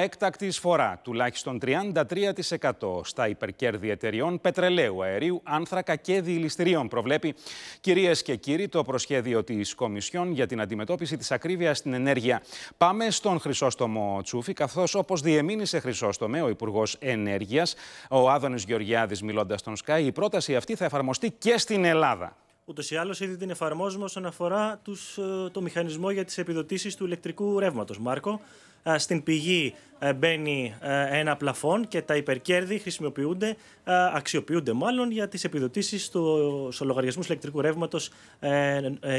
έκτακτη εισφορά τουλάχιστον 33% στα υπερκέρδη εταιριών πετρελαίου, αερίου, άνθρακα και διηληστηρίων, προβλέπει κυρίες και κύριοι το προσχέδιο της Κομισιόν για την αντιμετώπιση της ακρίβειας στην ενέργεια. Πάμε στον Χρυσόστομο Τσούφη, καθώς όπως διεμήνυσε Χρυσόστομε ο Υπουργός Ενέργειας, ο Άδωνης Γεωργιάδης, μιλώντας στον σκάι, η πρόταση αυτή θα εφαρμοστεί και στην Ελλάδα. Ούτως ή άλλως, ήδη την εφαρμόζουμε όσον αφορά τους, ε, το μηχανισμό για τις επιδοτήσεις του ηλεκτρικού ρεύματος. Μάρκο, ε, στην πηγή ε, μπαίνει ε, ένα πλαφόν και τα υπερκέρδη χρησιμοποιούνται, αξιοποιούνται μάλλον για τις επιδοτήσεις του λογαριασμού ηλεκτρικού ρεύματος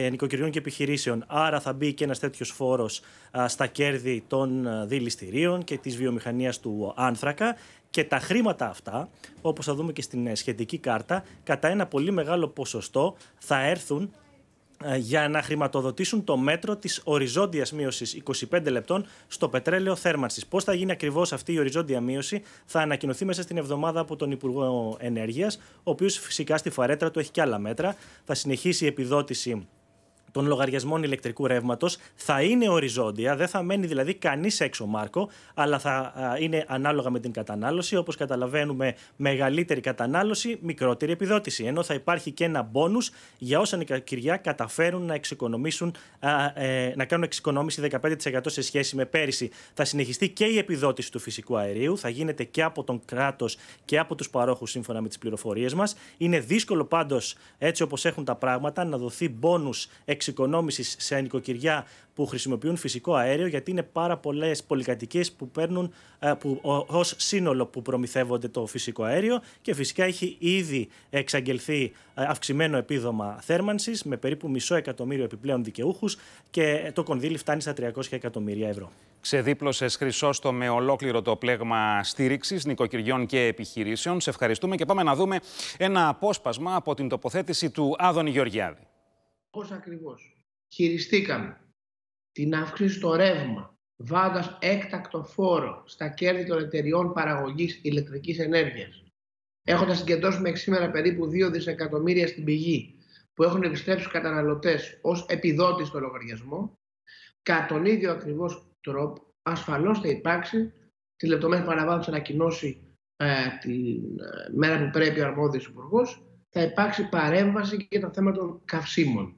νοικοκυριών και επιχειρήσεων. Άρα θα μπει και ένας τέτοιος φόρος στα κέρδη των δηληστηρίων και της βιομηχανίας του άνθρακα και τα χρήματα αυτά, όπως θα δούμε και στην σχετική κάρτα, κατά ένα πολύ μεγάλο ποσοστό θα έρθουν ε, για να χρηματοδοτήσουν το μέτρο της οριζόντιας μείωσης 25 λεπτών στο πετρέλαιο θέρμανσης. Πώς θα γίνει ακριβώς αυτή η οριζόντια μείωση θα ανακοινωθεί μέσα στην εβδομάδα από τον Υπουργό Ενέργειας, ο οποίος φυσικά στη φαρέτρα του έχει και άλλα μέτρα. Θα συνεχίσει η επιδότηση των λογαριασμών ηλεκτρικού ρεύματος θα είναι οριζόντια, δεν θα μένει δηλαδή κανείς έξω, Μάρκο, αλλά θα είναι ανάλογα με την κατανάλωση. Όπως καταλαβαίνουμε, μεγαλύτερη κατανάλωση, μικρότερη επιδότηση. Ενώ θα υπάρχει και ένα μπόνους για όσα νοικοκυριά καταφέρουν να, εξοικονομήσουν, ε, να κάνουν εξοικονόμηση 15% σε σχέση με πέρυσι. Θα συνεχιστεί και η επιδότηση του φυσικού αερίου, θα γίνεται και από τον κράτος και από τους παρόχους σύμφωνα με τις πληροφορίες μας. Είναι δύσκολο πάντως έτσι όπως έχουν τα πράγματα να δοθεί μπόνους εξοικονόμησης σε νοικοκυριά που χρησιμοποιούν φυσικό αέριο, γιατί είναι πάρα πολλές πολυκατοικίες που παίρνουν ε, που, ως σύνολο που προμηθεύονται το φυσικό αέριο και φυσικά έχει ήδη εξαγγελθεί ε, αυξημένο επίδομα θέρμανσης με περίπου μισό εκατομμύριο επιπλέον δικαιούχους και το κονδύλι φτάνει στα 300 εκατομμύρια ευρώ. Ξεδίπλωσες χρυσόστο με ολόκληρο το πλέγμα στήριξης νοικοκυριών και επιχειρήσεων. Σε ευχαριστούμε και πάμε να δούμε ένα απόσπασμα από την τοποθέτηση του Άδωνη Γεωργιάδη. Πώς ακριβώς. Χειριστήκαμε την αύξηση στο ρεύμα, βάζοντας έκτακτο φόρο στα κέρδη των εταιριών παραγωγής ηλεκτρικής ενέργειας, έχοντας συγκεντρώσει μέχρι σήμερα περίπου 2 δισεκατομμύρια στην πηγή που έχουν επιστρέψει στους καταναλωτές ως επιδότης στο λογαριασμό, κατά τον ίδιο ακριβώς τρόπο ασφαλώς θα υπάρξει τη λεπτομέρεια παραβάνω θα ανακοινώσει ε, ε, μέρα που πρέπει ο αρμόδιος υπουργός, θα υπάρξει παρέμβαση για το θέμα των καυσίμων.